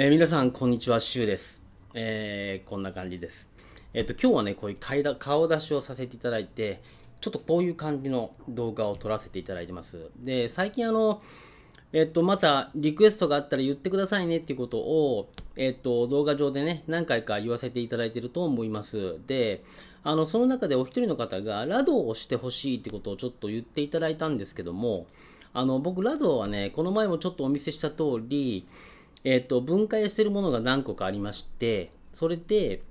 えー、皆さん、こんにちは、シュウです。えー、こんな感じです。えっ、ー、と、今日はね、こういうだ顔出しをさせていただいて、ちょっとこういう感じの動画を撮らせていただいてます。で、最近あの、えっ、と、またリクエストがあったら言ってくださいねっていうことを、えっ、と、動画上でね、何回か言わせていただいてると思います。で、あの、その中でお一人の方がラドをしてほしいってことをちょっと言っていただいたんですけども、あの、僕、ラドはね、この前もちょっとお見せした通り、えっ、ー、と、分解してるものが何個かありまして、それで、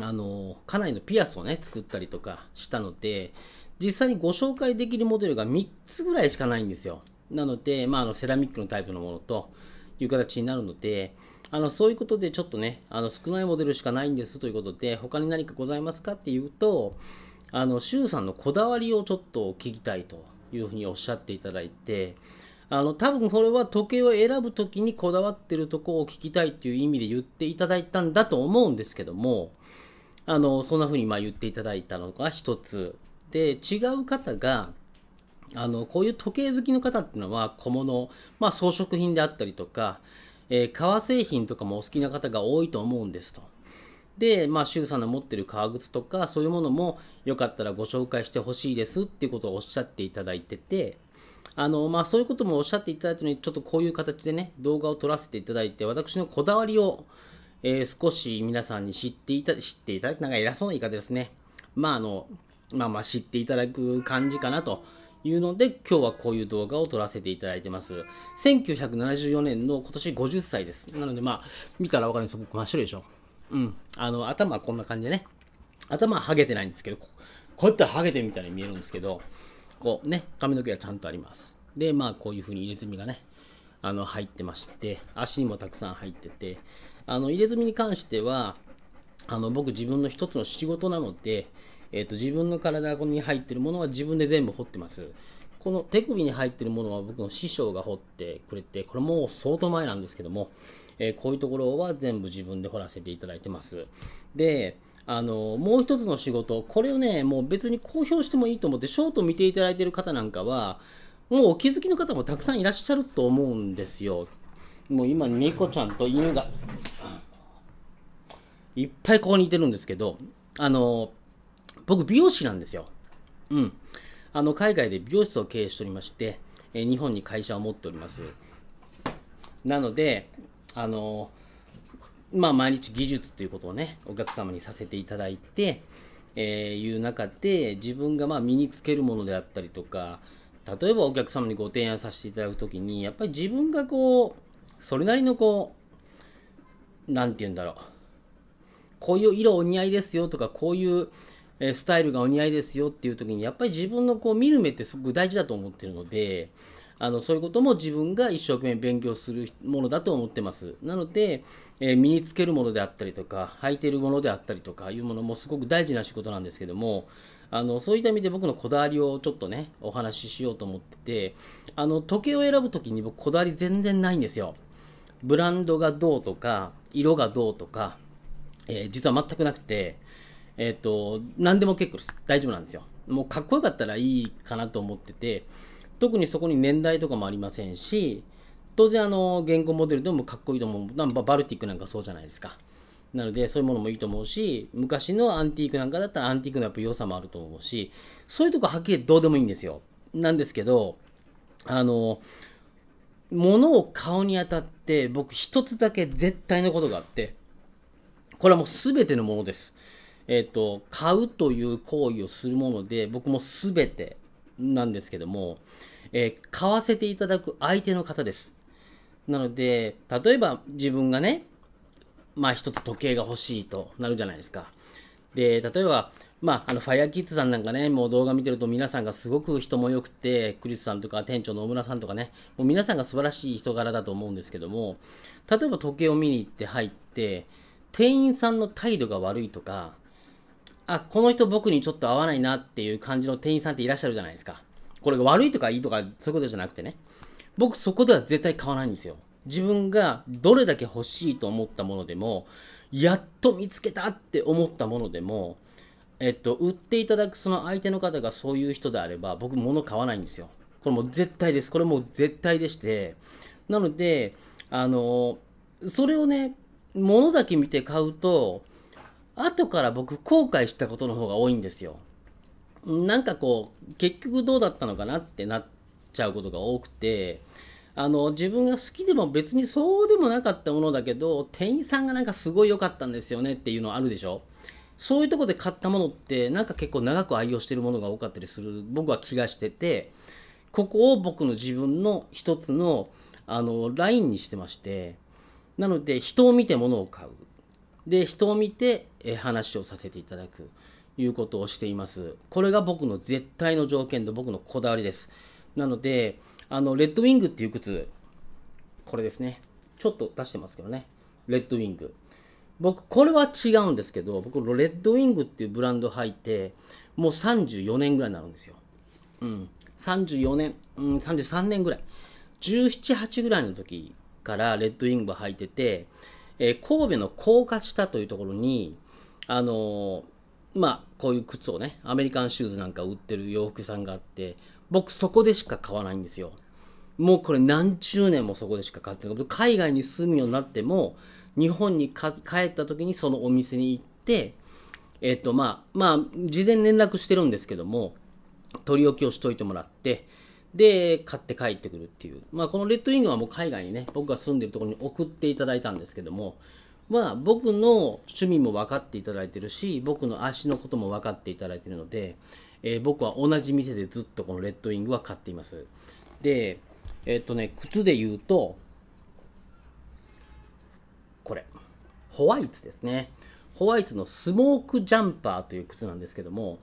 あの、家内のピアスをね、作ったりとかしたので、実際にご紹介できるモデルが3つぐらいしかないんですよ。なので、まあ、あのセラミックのタイプのものという形になるので、あのそういうことでちょっとね、あの少ないモデルしかないんですということで、他に何かございますかっていうと、あの、シュウさんのこだわりをちょっと聞きたいというふうにおっしゃっていただいて、あの多分それは時計を選ぶ時にこだわってるとこを聞きたいっていう意味で言っていただいたんだと思うんですけどもあのそんな風にま言っていただいたのが一つで違う方があのこういう時計好きの方っていうのは小物、まあ、装飾品であったりとか、えー、革製品とかもお好きな方が多いと思うんですと。で、まあ、シさんの持ってる革靴とか、そういうものも、よかったらご紹介してほしいですっていうことをおっしゃっていただいてて、あの、まあ、そういうこともおっしゃっていただいたのに、ちょっとこういう形でね、動画を撮らせていただいて、私のこだわりを、えー、少し皆さんに知っていた、知っていただく、なんか偉そうな言い方ですね。まあ、あの、まあまあ知っていただく感じかなと。いうので、今日はこういう動画を撮らせていただいてます。1974年の今年50歳です。なので、まあ、見たらわかるんですよ。僕真っ白でしょ。うん。あの、頭はこんな感じでね。頭はハゲてないんですけど、こうやったらハゲてみたいに見えるんですけど、こうね、髪の毛がちゃんとあります。で、まあこういう風に入れ墨がね、あの入ってまして、足にもたくさん入ってて、あの入れ墨に関しては、あの僕自分の一つの仕事なので、えーと、自分の体に入ってるものは自分で全部彫ってます。この手首に入ってるものは僕の師匠が彫ってくれて、これもう相当前なんですけども、えー、こういうところは全部自分で彫らせていただいてます。で、あのもう一つの仕事、これをね、もう別に公表してもいいと思って、ショート見ていただいている方なんかは、もうお気づきの方もたくさんいらっしゃると思うんですよ。もう今、猫ちゃんと犬が、いっぱいここにいてるんですけど、あの、僕、美容師なんですよ。うん。あの、海外で美容室を経営しておりまして、え日本に会社を持っております。なので、あの、まあ、毎日技術ということをね、お客様にさせていただいて、えー、いう中で、自分がまあ身につけるものであったりとか、例えばお客様にご提案させていただくときに、やっぱり自分がこう、それなりのこう、なんて言うんだろう、こういう色お似合いですよとか、こういうスタイルがお似合いですよっていうときに、やっぱり自分のこう見る目ってすごく大事だと思ってるので、あのそういうことも自分が一生懸命勉強するものだと思ってます。なので、えー、身につけるものであったりとか、履いてるものであったりとかいうものもすごく大事な仕事なんですけども、あのそういった意味で僕のこだわりをちょっとね、お話ししようと思ってて、あの時計を選ぶときに僕、こだわり全然ないんですよ。ブランドがどうとか、色がどうとか、えー、実は全くなくて、えっ、ー、と、何でも結構です。大丈夫なんですよ。もうかっこよかったらいいかなと思ってて、特にそこに年代とかもありませんし、当然あの、現行モデルでもかっこいいと思う。バルティックなんかそうじゃないですか。なので、そういうものもいいと思うし、昔のアンティークなんかだったらアンティークのやっぱ良さもあると思うし、そういうとこはっきりどうでもいいんですよ。なんですけど、あの、物を買うにあたって僕一つだけ絶対のことがあって、これはもう全てのものです。えっ、ー、と、買うという行為をするもので、僕も全てなんですけども、えー、買わせていただく相手の方です。なので、例えば自分がね、まあ一つ時計が欲しいとなるじゃないですか。で、例えば、まあ、あの、ファイヤーキッズさんなんかね、もう動画見てると皆さんがすごく人も良くて、クリスさんとか店長の野村さんとかね、もう皆さんが素晴らしい人柄だと思うんですけども、例えば時計を見に行って入って、店員さんの態度が悪いとか、あ、この人僕にちょっと合わないなっていう感じの店員さんっていらっしゃるじゃないですか。これが悪いとかいいとかそういうことじゃなくてね。僕そこでは絶対買わないんですよ。自分がどれだけ欲しいと思ったものでも、やっと見つけたって思ったものでも、えっと、売っていただくその相手の方がそういう人であれば、僕物買わないんですよ。これもう絶対です。これもう絶対でして。なので、あの、それをね、物だけ見て買うと、後から僕後悔したことの方が多いんですよ。なんかこう、結局どうだったのかなってなっちゃうことが多くて、あの、自分が好きでも別にそうでもなかったものだけど、店員さんがなんかすごい良かったんですよねっていうのあるでしょそういうとこで買ったものって、なんか結構長く愛用してるものが多かったりする、僕は気がしてて、ここを僕の自分の一つの、あの、ラインにしてまして、なので、人を見て物を買う。で、人を見て、え話をさせていただくいうことをしています。これが僕の絶対の条件で僕のこだわりです。なので、あの、レッドウィングっていう靴、これですね。ちょっと出してますけどね。レッドウィング。僕、これは違うんですけど、僕、レッドウィングっていうブランド入って、もう34年ぐらいになるんですよ。うん。34年、うん、33年ぐらい。17、8ぐらいの時からレッドウィングは履いてて、えー、神戸の高架下というところに、あのー、まあ、こういう靴をね、アメリカンシューズなんか売ってる洋服屋さんがあって、僕そこでしか買わないんですよ。もうこれ何十年もそこでしか買ってない。海外に住むようになっても、日本に帰った時にそのお店に行って、えっ、ー、と、まあ、まあ、事前連絡してるんですけども、取り置きをしといてもらって、で、買って帰ってくるっていう。まあ、このレッドウィングはもう海外にね、僕が住んでるところに送っていただいたんですけども、まあ、僕の趣味も分かっていただいてるし、僕の足のことも分かっていただいてるので、えー、僕は同じ店でずっとこのレッドウィングは買っています。で、えー、っとね、靴で言うと、これ、ホワイツですね。ホワイトのスモークジャンパーという靴なんですけども、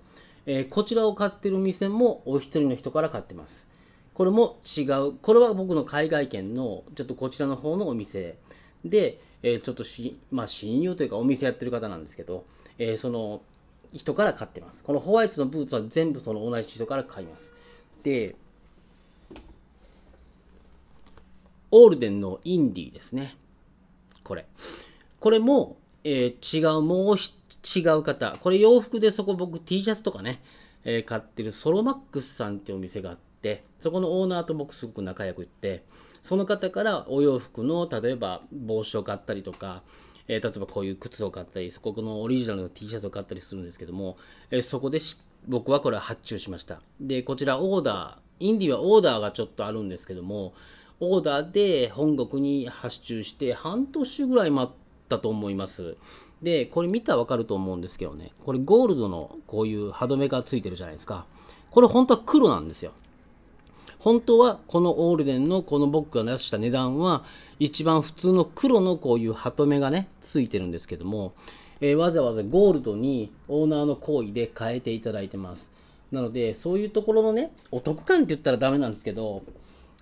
えー、こちらを買ってる店もお一人の人から買ってます。これも違う。これは僕の海外圏の、ちょっとこちらの方のお店で、えー、ちょっとし、まあ、親友というかお店やってる方なんですけど、えー、その人から買ってます。このホワイトのブーツは全部その同じ人から買います。で、オールデンのインディーですね。これ。これも、えー、違う、もう違う方。これ洋服でそこ僕 T シャツとかね、えー、買ってるソロマックスさんっていうお店があって、ってそこのオーナーと僕すごく仲良くってその方からお洋服の例えば帽子を買ったりとか、えー、例えばこういう靴を買ったりそこのオリジナルの T シャツを買ったりするんですけども、えー、そこで僕はこれ発注しましたでこちらオーダーインディはオーダーがちょっとあるんですけどもオーダーで本国に発注して半年ぐらい待ったと思いますでこれ見たらわかると思うんですけどねこれゴールドのこういう歯止めがついてるじゃないですかこれ本当は黒なんですよ本当はこのオールデンのこの僕が出した値段は、一番普通の黒のこういうハトメがね、ついてるんですけども、えー、わざわざゴールドにオーナーの行為で変えていただいてます。なので、そういうところのね、お得感って言ったらダメなんですけど、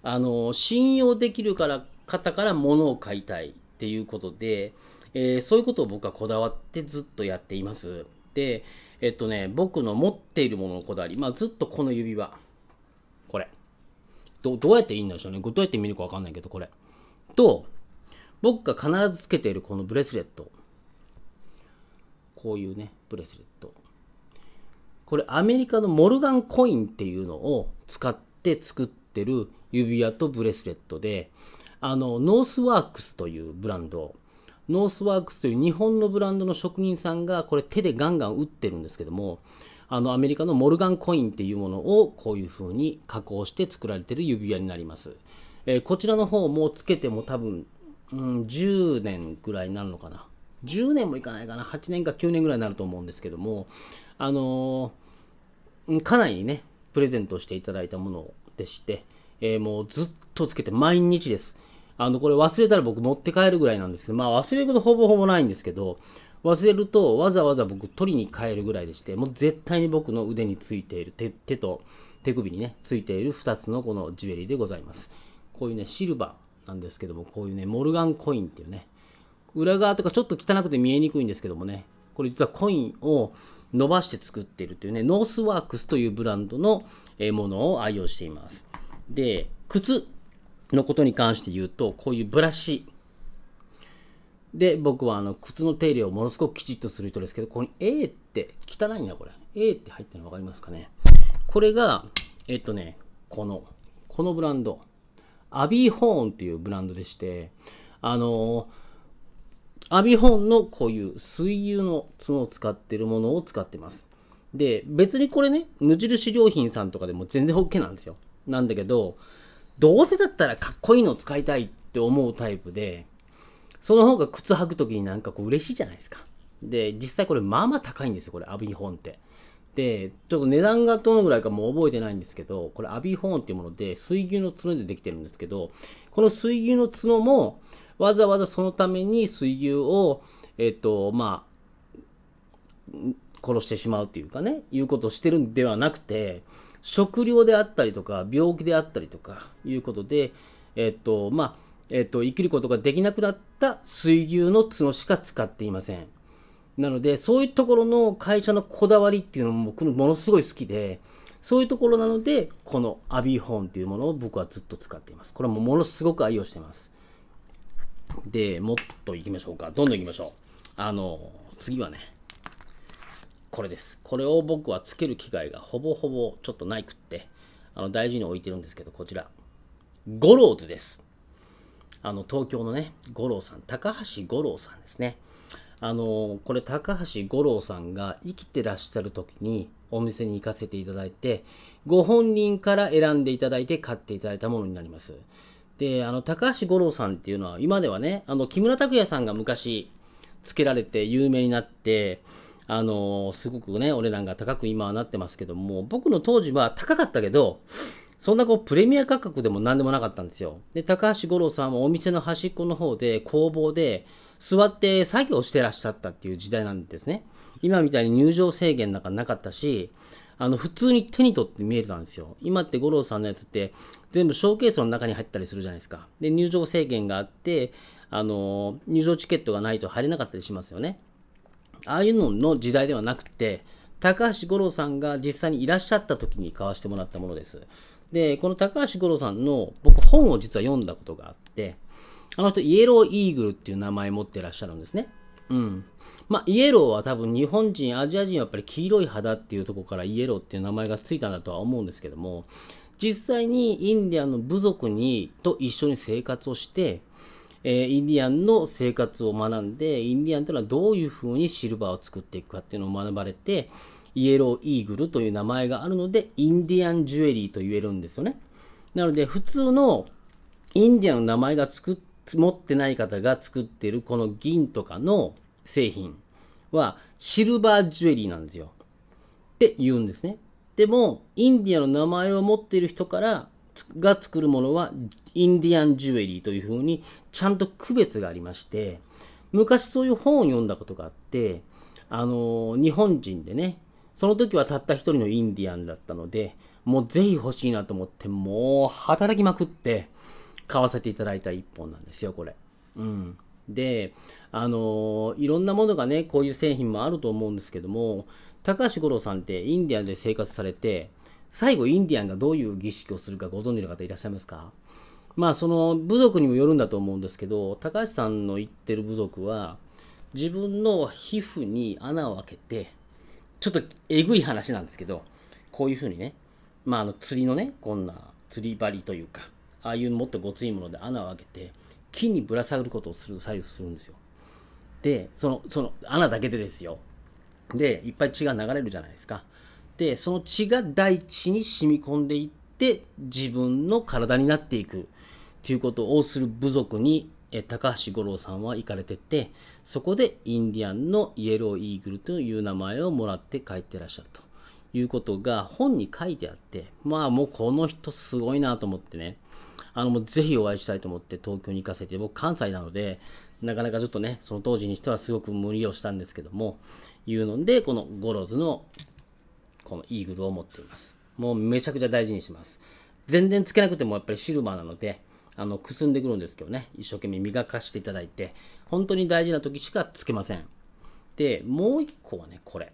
あの、信用できるから、方から物を買いたいっていうことで、えー、そういうことを僕はこだわってずっとやっています。で、えっとね、僕の持っているもののこだわり、まあ、ずっとこの指輪、これ。どどうやっていいんでしょうね。どうやって見るかわかんないけど、これ。と、僕が必ずつけているこのブレスレット。こういうね、ブレスレット。これアメリカのモルガンコインっていうのを使って作ってる指輪とブレスレットで、あの、ノースワークスというブランド、ノースワークスという日本のブランドの職人さんがこれ手でガンガン打ってるんですけども、あのアメリカのモルガンコインっていうものをこういう風に加工して作られてる指輪になります。えー、こちらの方もつけても多分、うん、10年ぐらいになるのかな。10年もいかないかな。8年か9年ぐらいになると思うんですけども、あのー、家内にね、プレゼントしていただいたものでして、えー、もうずっとつけて毎日です。あの、これ忘れたら僕持って帰るぐらいなんですけど、まあ忘れることほぼほぼないんですけど、忘れるとわざわざ僕取りに帰るぐらいでして、もう絶対に僕の腕についている、手手と手首にね、ついている2つのこのジュエリーでございます。こういうね、シルバーなんですけども、こういうね、モルガンコインっていうね、裏側とかちょっと汚くて見えにくいんですけどもね、これ実はコインを伸ばして作っているというね、ノースワークスというブランドのものを愛用しています。で、靴のことに関して言うと、こういうブラシで、僕はあの靴の手入れをものすごくきちっとする人ですけど、ここに A って汚いな、これ。A って入ってるの分かりますかね。これが、えっとね、この、このブランド。アビーホーンっていうブランドでして、あのアビホーンのこういう水牛の角を使ってるものを使ってます。で、別にこれね、無印良品さんとかでも全然 OK なんですよ。なんだけど、どうせだったらかっこいいのを使いたいって思うタイプで、その方が靴履く時になんかこう嬉しいじゃないですか。で、実際これまあまあ高いんですよ、これ、アビホーンって。で、ちょっと値段がどのぐらいかもう覚えてないんですけど、これアビホーンっていうもので、水牛の角でできてるんですけど、この水牛の角も、わざわざそのために水牛を、えっ、と、まあ、殺してしまうっていうかね、いうことをしてるんではなくて、食料であったりとか、病気であったりとか、いうことで、えっ、と、まあ、えっと、生きることができなくなった水牛の角しか使っていません。なので、そういうところの会社のこだわりっていうのも僕ものすごい好きで、そういうところなので、このアビーホーンというものを僕はずっと使っています。これもものすごく愛用しています。で、もっといきましょうか。どんどんいきましょう。あの、次はね、これです。これを僕はつける機会がほぼほぼちょっとないくって、あの大事に置いてるんですけど、こちら。ゴローズです。あの東京のね、五郎さん、高橋五郎さんですね。あのこれ高橋五郎さんが生きてらっしゃる時にお店に行かせていただいてご本人から選んでいただいて買っていただいたものになりますであの高橋五郎さんっていうのは今ではねあの木村拓哉さんが昔つけられて有名になってあのすごくねお値段が高く今はなってますけども僕の当時は高かったけどそんなこうプレミア価格でも何でもなかったんですよ。で、高橋五郎さんもお店の端っこの方で工房で座って作業してらっしゃったっていう時代なんですね。今みたいに入場制限なんかなかったし、あの、普通に手に取って見えたんですよ。今って五郎さんのやつって全部ショーケースの中に入ったりするじゃないですか。で、入場制限があって、あの、入場チケットがないと入れなかったりしますよね。ああいうのの時代ではなくて、高橋五郎さんが実際にいらっしゃった時に買わしてもらったものです。で、この高橋五郎さんの僕本を実は読んだことがあって、あの人イエローイーグルっていう名前持ってらっしゃるんですね。うん。まあ、イエローは多分日本人、アジア人はやっぱり黄色い肌っていうところからイエローっていう名前がついたんだとは思うんですけども、実際にインディアンの部族に、と一緒に生活をして、えー、インディアンの生活を学んで、インディアンというのはどういうふうにシルバーを作っていくかっていうのを学ばれて、イエローイーグルという名前があるので、インディアンジュエリーと言えるんですよね。なので、普通のインディアンの名前が作持ってない方が作っているこの銀とかの製品はシルバージュエリーなんですよ。って言うんですね。でも、インディアンの名前を持っている人からが作るものはインディアンジュエリーというふうにちゃんと区別がありまして、昔そういう本を読んだことがあって、あの日本人でね、その時はたった一人のインディアンだったので、もうぜひ欲しいなと思って、もう働きまくって買わせていただいた一本なんですよ、これ。うん。で、あのー、いろんなものがね、こういう製品もあると思うんですけども、高橋五郎さんってインディアンで生活されて、最後インディアンがどういう儀式をするかご存知の方いらっしゃいますかまあその部族にもよるんだと思うんですけど、高橋さんの言ってる部族は、自分の皮膚に穴を開けて、ちょっとえぐい話なんですけど、こういうふうにね、まあ、あの釣りのね、こんな釣り針というか、ああいうもっとごついもので穴を開けて、木にぶら下がることをする作業するんですよ。で、その、その穴だけでですよ。で、いっぱい血が流れるじゃないですか。で、その血が大地に染み込んでいって、自分の体になっていくっていうことをする部族にえ高橋五郎さんは行かれてて、そこでインディアンのイエローイーグルという名前をもらって帰ってらっしゃるということが本に書いてあって、まあもうこの人すごいなと思ってね、あのもうぜひお会いしたいと思って東京に行かせて、僕関西なので、なかなかちょっとね、その当時にしてはすごく無理をしたんですけども、いうので、このゴローズのこのイーグルを持っています。もうめちゃくちゃ大事にします。全然つけなくてもやっぱりシルバーなので、あの、くすんでくるんですけどね、一生懸命磨かしていただいて、本当に大事な時しかつけません。で、もう一個はね、これ。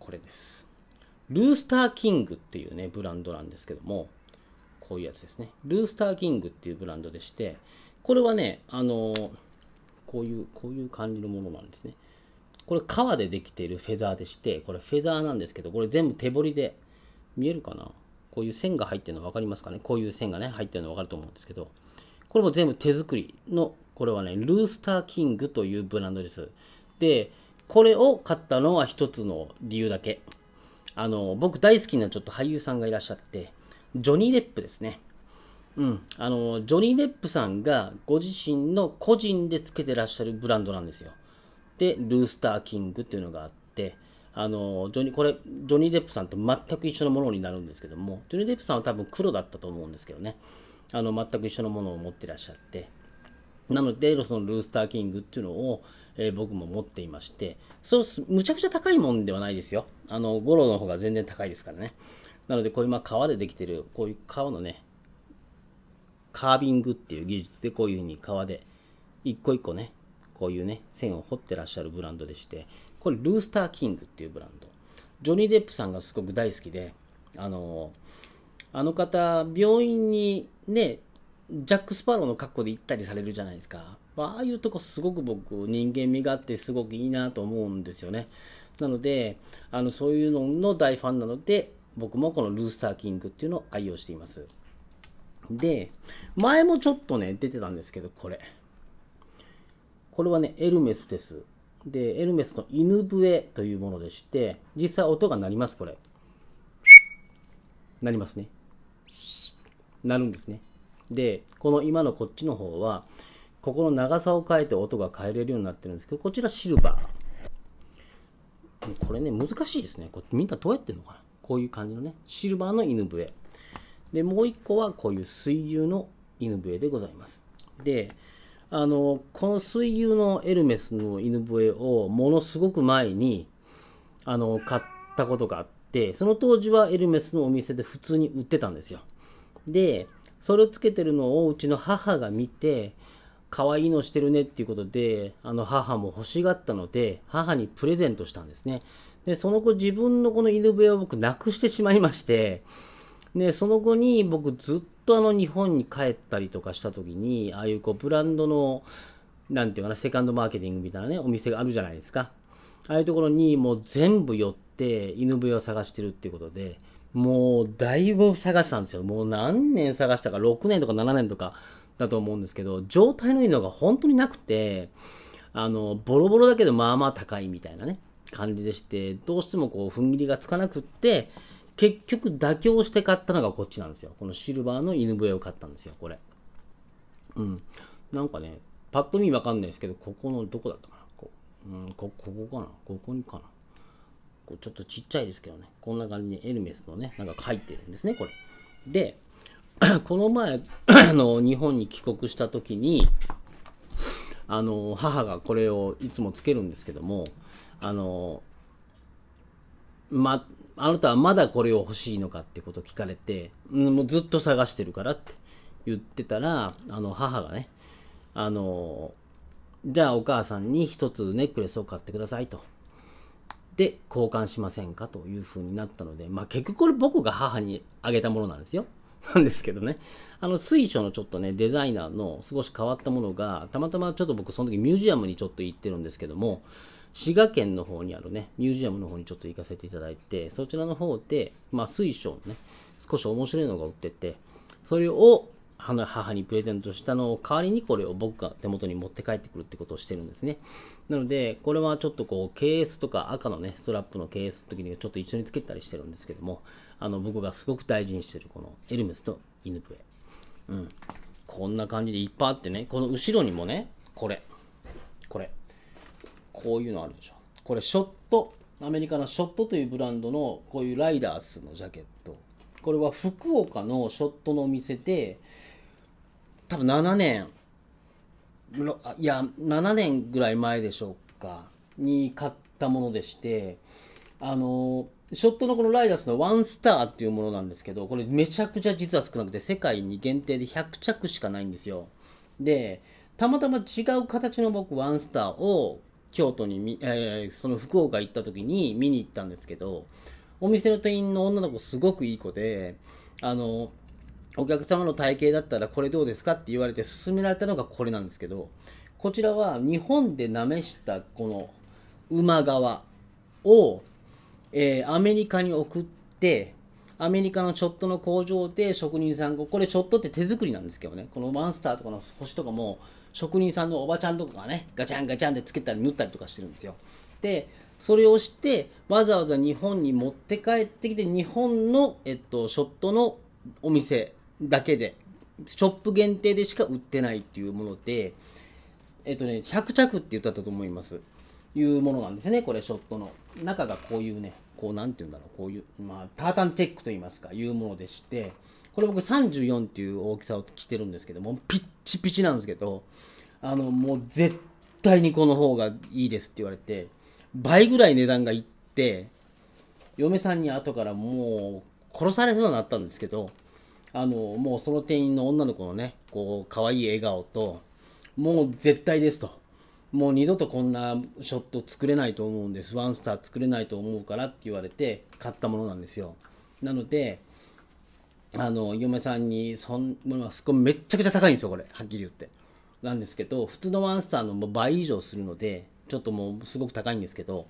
これです。ルースターキングっていうね、ブランドなんですけども、こういうやつですね。ルースターキングっていうブランドでして、これはね、あのこういう、こういう感じのものなんですね。これ革でできているフェザーでして、これフェザーなんですけど、これ全部手彫りで、見えるかなこういう線が入ってるの分かりますかねこういう線がね、入ってるの分かると思うんですけど、これも全部手作りの、これはね、ルースターキングというブランドです。で、これを買ったのは一つの理由だけ。あの、僕大好きなちょっと俳優さんがいらっしゃって、ジョニー・デップですね。うん。あの、ジョニー・デップさんがご自身の個人でつけてらっしゃるブランドなんですよ。で、ルースターキングっていうのがあって、あのジョニこれジョニー・デップさんと全く一緒のものになるんですけどもジョニー・デップさんは多分黒だったと思うんですけどねあの全く一緒のものを持ってらっしゃってなのでそのルースター・キングっていうのを、えー、僕も持っていましてそうむちゃくちゃ高いもんではないですよあのゴロの方が全然高いですからねなのでこういうま革でできてるこういう革のねカービングっていう技術でこういうふうに革で一個一個ねこういうね線を彫ってらっしゃるブランドでしてこれ、ルースターキングっていうブランド。ジョニー・デップさんがすごく大好きで、あの、あの方、病院にね、ジャック・スパローの格好で行ったりされるじゃないですか。ああいうとこすごく僕、人間味があってすごくいいなと思うんですよね。なので、あのそういうのの大ファンなので、僕もこのルースターキングっていうのを愛用しています。で、前もちょっとね、出てたんですけど、これ。これはね、エルメスです。で、エルメスの犬笛というものでして、実際音が鳴ります、これ。鳴りますね。鳴るんですね。で、この今のこっちの方は、ここの長さを変えて音が変えれるようになってるんですけど、こちらシルバー。これね、難しいですね。こみんなどうやってんのかなこういう感じのね、シルバーの犬笛。で、もう一個はこういう水牛の犬笛でございます。で、あのこの水牛のエルメスの犬笛をものすごく前にあの買ったことがあってその当時はエルメスのお店で普通に売ってたんですよでそれをつけてるのをうちの母が見て可愛いのしてるねっていうことであの母も欲しがったので母にプレゼントしたんですねでその後自分のこの犬笛を僕なくしてしまいましてでその後に僕ずっととあの日本に帰ったりとかした時にああいうこうブランドの何て言うかなセカンドマーケティングみたいなねお店があるじゃないですかああいうところにもう全部寄って犬笛を探してるっていうことでもうだいぶ探したんですよもう何年探したか6年とか7年とかだと思うんですけど状態のいいのが本当になくてあのボロボロだけどまあまあ高いみたいなね感じでしてどうしてもこう踏ん切りがつかなくって結局妥協して買ったのがこっちなんですよ。このシルバーの犬笛を買ったんですよ、これ。うん。なんかね、パッと見わかんないですけど、ここのどこだったかな。こう、うん、こ、ここかな。ここにかな。こうちょっとちっちゃいですけどね。こんな感じにエルメスのね、なんか入ってるんですね、これ。で、この前、あの、日本に帰国した時に、あの、母がこれをいつもつけるんですけども、あの、ま、あなたはまだこれを欲しいのかってことを聞かれて、うん、もうずっと探してるからって言ってたら、あの、母がね、あの、じゃあお母さんに一つネックレスを買ってくださいと。で、交換しませんかというふうになったので、まあ結局これ僕が母にあげたものなんですよ。なんですけどね。あの、水晶のちょっとね、デザイナーの少し変わったものが、たまたまちょっと僕その時ミュージアムにちょっと行ってるんですけども、滋賀県の方にあるね、ミュージアムの方にちょっと行かせていただいて、そちらの方で、まあ、水晶のね、少し面白いのが売ってて、それを母にプレゼントしたのを代わりにこれを僕が手元に持って帰ってくるってことをしてるんですね。なので、これはちょっとこう、ケースとか赤のね、ストラップのケースの時にちょっと一緒につけたりしてるんですけども、あの、僕がすごく大事にしてるこのエルメスと犬笛。うん。こんな感じでいっぱいあってね、この後ろにもね、これ、こういうのあるでしょこれショットアメリカのショットというブランドのこういうライダースのジャケットこれは福岡のショットのお店で多分7年いや7年ぐらい前でしょうかに買ったものでしてあのショットのこのライダースのワンスターっていうものなんですけどこれめちゃくちゃ実は少なくて世界に限定で100着しかないんですよでたまたま違う形の僕ワンスターを京都にみ、えー、その福岡行った時に見に行ったんですけど、お店の店員の女の子すごくいい子で、あの、お客様の体型だったらこれどうですかって言われて勧められたのがこれなんですけど、こちらは日本でなめしたこの馬側を、えー、アメリカに送って、アメリカのちょっとの工場で職人さんが、これちょっとって手作りなんですけどね、このマンスターとかの星とかも、職人さんのおばちゃんとかがねガチャンガチャンでつけたり縫ったりとかしてるんですよでそれをしてわざわざ日本に持って帰ってきて日本の、えっと、ショットのお店だけでショップ限定でしか売ってないっていうものでえっとね100着って言ったと思いますいうものなんですねこれショットの中がこういうねこう何て言うんだろうこういうまあタータンテックと言いますかいうものでしてこれ僕34っていう大きさを着てるんですけども、ピッチピチなんですけど、あの、もう絶対にこの方がいいですって言われて、倍ぐらい値段がいって、嫁さんに後からもう殺されそうになったんですけど、あの、もうその店員の女の子のね、こう、可愛い笑顔と、もう絶対ですと。もう二度とこんなショット作れないと思うんです。ワンスター作れないと思うからって言われて買ったものなんですよ。なので、あの嫁さんにそんすこめっちゃくちゃ高いんですよこれはっきり言ってなんですけど普通のワンスターの倍以上するのでちょっともうすごく高いんですけど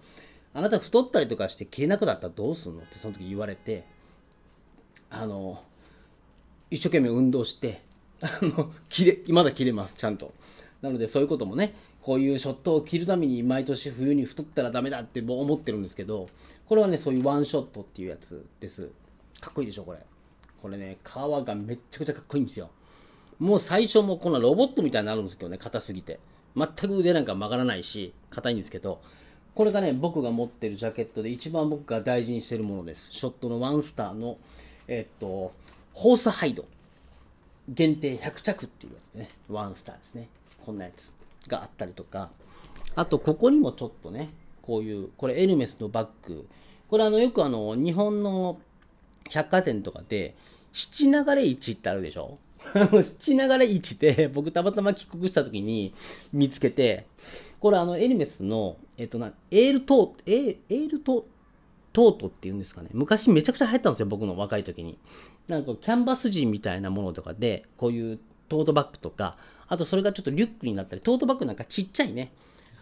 あなた太ったりとかして消えなくなったらどうすんのってその時言われてあの一生懸命運動してあの切れまだ切れますちゃんとなのでそういうこともねこういうショットを切るために毎年冬に太ったらダメだって思ってるんですけどこれはねそういうワンショットっていうやつですかっこいいでしょこれこれね、革がめっちゃくちゃかっこいいんですよ。もう最初もこのロボットみたいになるんですけどね、硬すぎて。全く腕なんか曲がらないし、硬いんですけど、これがね、僕が持ってるジャケットで一番僕が大事にしてるものです。ショットのワンスターの、えっと、ホースハイド。限定100着っていうやつね。ワンスターですね。こんなやつがあったりとか。あと、ここにもちょっとね、こういう、これエルメスのバッグ。これあの、よくあの、日本の百貨店とかで、七流れ市ってあるでしょ七流れ市って 僕たまたま帰国した時に見つけて、これあのエルメスの、えっとな、エールトー、エエールトー、トートっていうんですかね。昔めちゃくちゃ流行ったんですよ、僕の若い時に。なんかキャンバス地みたいなものとかで、こういうトートバッグとか、あとそれがちょっとリュックになったり、トートバッグなんかちっちゃいね。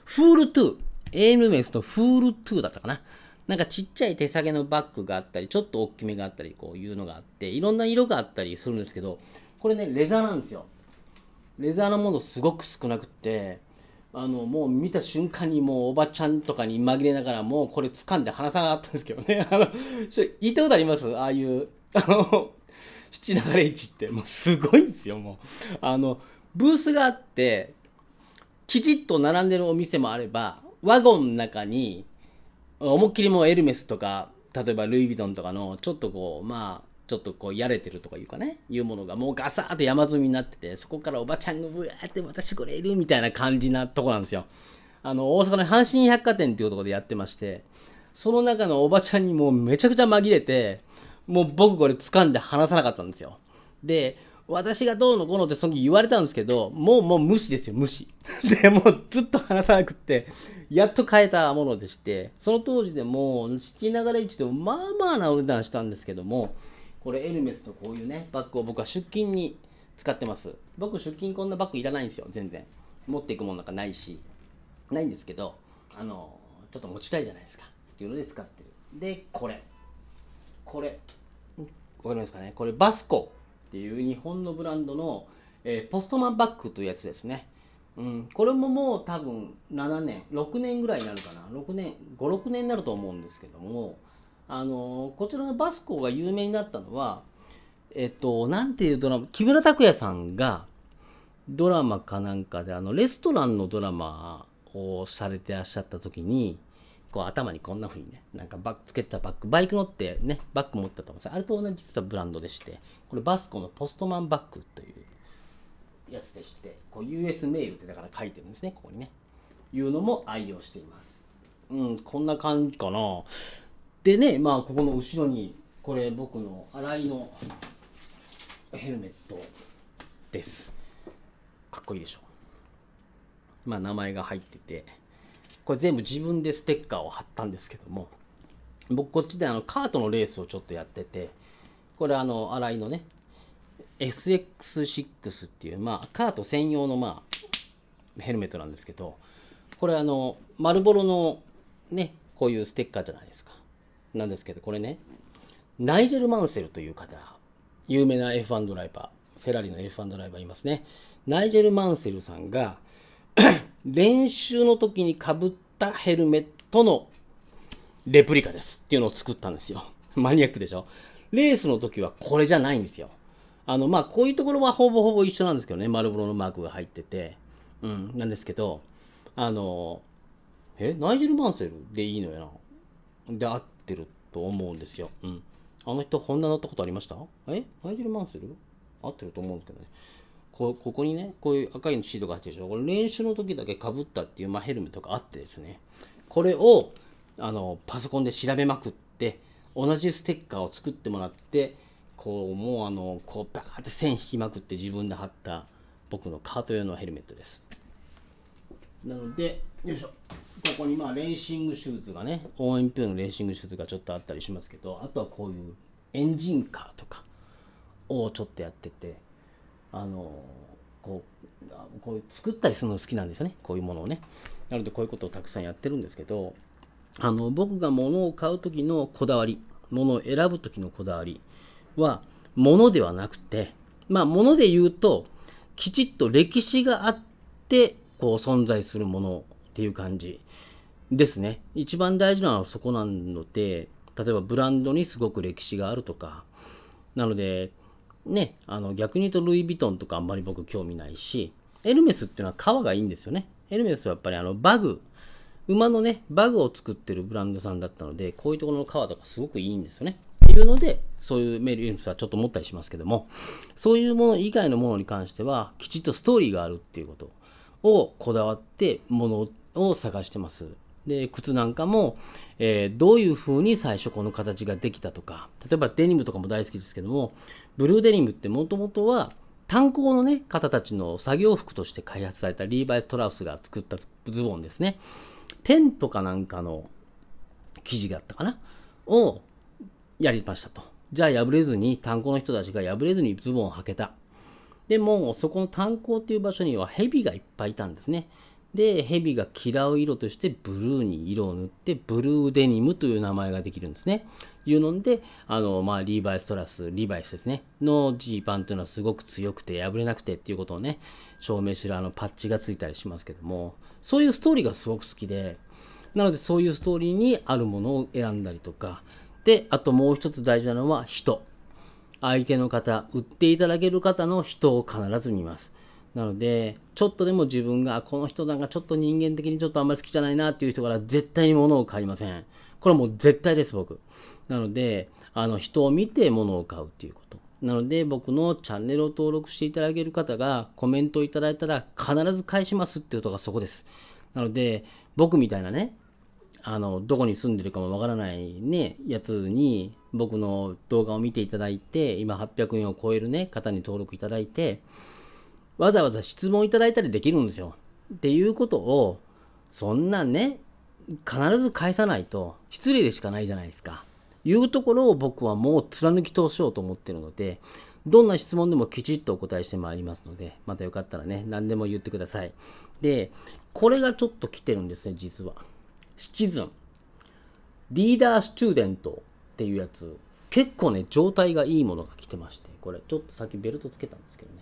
フールトゥー。エルメスのフールトゥーだったかな。なんかちっちゃい手提げのバッグがあったり、ちょっと大きめがあったり、こういうのがあって、いろんな色があったりするんですけど、これね、レザーなんですよ。レザーのものすごく少なくって、あの、もう見た瞬間にもうおばちゃんとかに紛れながら、もうこれ掴んで離さなかったんですけどね。あの、ちょ、言ったことありますああいう、あの、七流れ市って、もうすごいんですよ、もう。あの、ブースがあって、きちっと並んでるお店もあれば、ワゴンの中に思いっきりもうエルメスとか、例えばルイ・ヴィトンとかの、ちょっとこう、まあ、ちょっとこう、やれてるとかいうかね、いうものがもうガサーって山積みになってて、そこからおばちゃんがブワーって私これいるみたいな感じなとこなんですよ。あの、大阪の阪神百貨店っていうとこでやってまして、その中のおばちゃんにもうめちゃくちゃ紛れて、もう僕これ掴んで離さなかったんですよ。で、私がどうのこうのってその時言われたんですけど、もうもう無視ですよ、無視。で、もうずっと話さなくって、やっと変えたものでして、その当時でも、きながらっでもまあまあなお値段したんですけども、これエルメスとこういうね、バッグを僕は出勤に使ってます。僕出勤こんなバッグいらないんですよ、全然。持っていくものなんかないし、ないんですけど、あの、ちょっと持ちたいじゃないですか。っていうので使ってる。で、これ。これ。わかりますかねこれバスコっていう日本のブランドの、えー、ポストマンバッグというやつですね。うん、これももう多分7年、6年ぐらいになるかな。6年、5、6年になると思うんですけども、あのー、こちらのバスコが有名になったのは、えっと、何ていうドラマ、木村拓哉さんがドラマかなんかで、あの、レストランのドラマをされてらっしゃった時に、こう頭にこんな風にね、なんかバックつけたバッグ、バイク乗ってね、バッグ持ってたと思うんですあれと同じ実はブランドでして、これバスコのポストマンバッグというやつでして、こう US メールってだから書いてるんですね、ここにね。いうのも愛用しています。うん、こんな感じかな。でね、まあ、ここの後ろに、これ僕の洗いのヘルメットです。かっこいいでしょ。まあ、名前が入ってて。これ全部自分でステッカーを貼ったんですけども、僕こっちであのカートのレースをちょっとやってて、これあの、新井のね、SX6 っていう、まあ、カート専用の、まあ、ヘルメットなんですけど、これあの、丸ボロのね、こういうステッカーじゃないですか。なんですけど、これね、ナイジェル・マンセルという方、有名な F1 ドライバー、フェラリの F1 ドライバーいますね。ナイジェル・マンセルさんが、練習の時にかぶったヘルメットのレプリカですっていうのを作ったんですよ。マニアックでしょレースの時はこれじゃないんですよ。あの、まあ、こういうところはほぼほぼ一緒なんですけどね、丸ボロのマークが入ってて、うん、なんですけど、あの、え、ナイジェル・マンセルでいいのよな。で、合ってると思うんですよ。うん。あの人、ホンダ乗ったことありましたえナイジェル・マンセル合ってると思うんですけどね。こここにね、こういう赤いシートが入ってるでしょ。これ練習の時だけかぶったっていう、まあ、ヘルメットがあってですね、これをあのパソコンで調べまくって、同じステッカーを作ってもらって、こう、もうあの、こう、バーって線引きまくって自分で貼った僕のカート用のヘルメットです。なので、よいしょ。ここにまあレーシングシューズがね、OMP のレーシングシューズがちょっとあったりしますけど、あとはこういうエンジンカーとかをちょっとやってて、あのこうこう作ったりするの好きなんですよねこういうものをねなのでこういうことをたくさんやってるんですけどあの僕が物を買う時のこだわり物を選ぶ時のこだわりは物ではなくてまあ物で言うときちっと歴史があってこう存在するものっていう感じですね一番大事なのはそこなので例えばブランドにすごく歴史があるとかなのでね、あの逆に言うとルイ・ヴィトンとかあんまり僕興味ないし、エルメスっていうのは革がいいんですよね。エルメスはやっぱりあのバグ、馬のね、バグを作ってるブランドさんだったので、こういうところの革とかすごくいいんですよね。いるので、そういうメールユニスはちょっと持ったりしますけども、そういうもの以外のものに関しては、きちっとストーリーがあるっていうことをこだわって、ものを探してます。で、靴なんかも、えー、どういう風に最初この形ができたとか、例えばデニムとかも大好きですけども、ブルーデニムってもともとは炭鉱のね、方たちの作業服として開発されたリーバイ・トラウスが作ったズボンですね。テントかなんかの生地があったかなをやりましたと。じゃあ破れずに、炭鉱の人たちが破れずにズボンを履けた。でも、そこの炭鉱っていう場所には蛇がいっぱいいたんですね。で、蛇が嫌う色としてブルーに色を塗って、ブルーデニムという名前ができるんですね。いうので、あの、まあ、リーバイストラス、リーバイスですね、のジーパンというのはすごく強くて破れなくてっていうことをね、証明するあのパッチがついたりしますけども、そういうストーリーがすごく好きで、なのでそういうストーリーにあるものを選んだりとか、で、あともう一つ大事なのは人。相手の方、売っていただける方の人を必ず見ます。なので、ちょっとでも自分が、この人なんかちょっと人間的にちょっとあんまり好きじゃないなっていう人から絶対に物を買いません。これはもう絶対です、僕。なので、あの、人を見て物を買うっていうこと。なので、僕のチャンネルを登録していただける方がコメントをいただいたら必ず返しますっていうことがそこです。なので、僕みたいなね、あの、どこに住んでるかもわからないね、やつに、僕の動画を見ていただいて、今800円を超えるね、方に登録いただいて、わざわざ質問いただいたりできるんですよ。っていうことを、そんなね、必ず返さないと失礼でしかないじゃないですか。いうところを僕はもう貫き通しようと思ってるので、どんな質問でもきちっとお答えしてまいりますので、またよかったらね、何でも言ってください。で、これがちょっと来てるんですね、実は。シチズン。リーダースチューデントっていうやつ。結構ね、状態がいいものが来てまして、これ、ちょっとさっきベルトつけたんですけどね。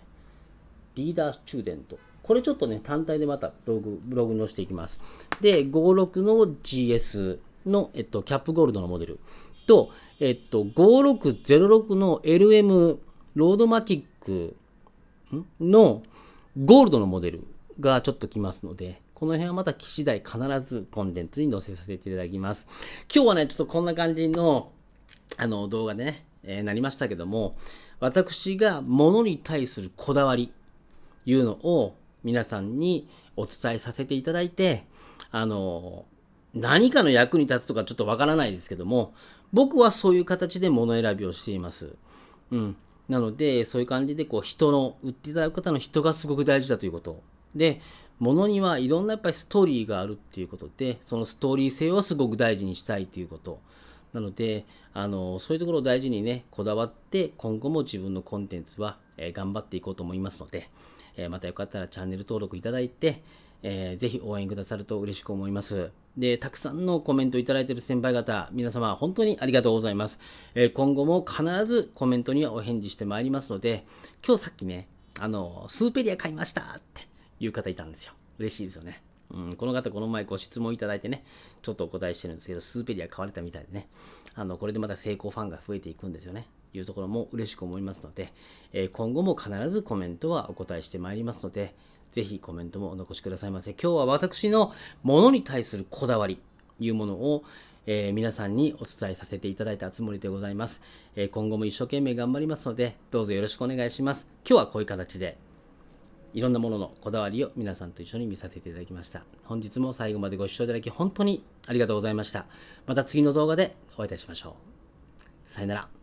リーダースチューデント。これちょっとね、単体でまたブログ、ブログに載せていきます。で、56の GS の、えっと、キャップゴールドのモデルと、えっと、5606の LM ロードマティックのゴールドのモデルがちょっと来ますので、この辺はまた次第必ずコンテンツに載せさせていただきます。今日はね、ちょっとこんな感じの、あの、動画でね、えー、なりましたけども、私が物に対するこだわり、いうのを皆さんにお伝えさせていただいて、あの、何かの役に立つとかちょっとわからないですけども、僕はそういう形で物選びをしています。うん。なので、そういう感じで、こう、人の、売っていただく方の人がすごく大事だということ。で、物にはいろんなやっぱりストーリーがあるっていうことで、そのストーリー性をすごく大事にしたいということ。なので、あの、そういうところを大事にね、こだわって、今後も自分のコンテンツは、えー、頑張っていこうと思いますので、えまたよかったらチャンネル登録いただいて、えー、ぜひ応援くださると嬉しく思います。で、たくさんのコメントいただいている先輩方、皆様本当にありがとうございます。えー、今後も必ずコメントにはお返事してまいりますので、今日さっきね、あの、スーペリア買いましたっていう方いたんですよ。嬉しいですよね。うん、この方、この前ご質問いただいてね、ちょっとお答えしてるんですけど、スーペリア買われたみたいでね、あの、これでまた成功ファンが増えていくんですよね。いうところも嬉しく思いますので、え今後も必ずコメントはお答えしてまいりますので、ぜひコメントもお残しくださいませ。今日は私のものに対するこだわりというものを、えー、皆さんにお伝えさせていただいたつもりでございます、えー、今後も一生懸命頑張りますので、どうぞよろしくお願いします。今日はこういう形で、いろんなもののこだわりを皆さんと一緒に見させていただきました。本日も最後までご視聴いただき本当にありがとうございました。また次の動画でお会いいたしましょう。さよなら。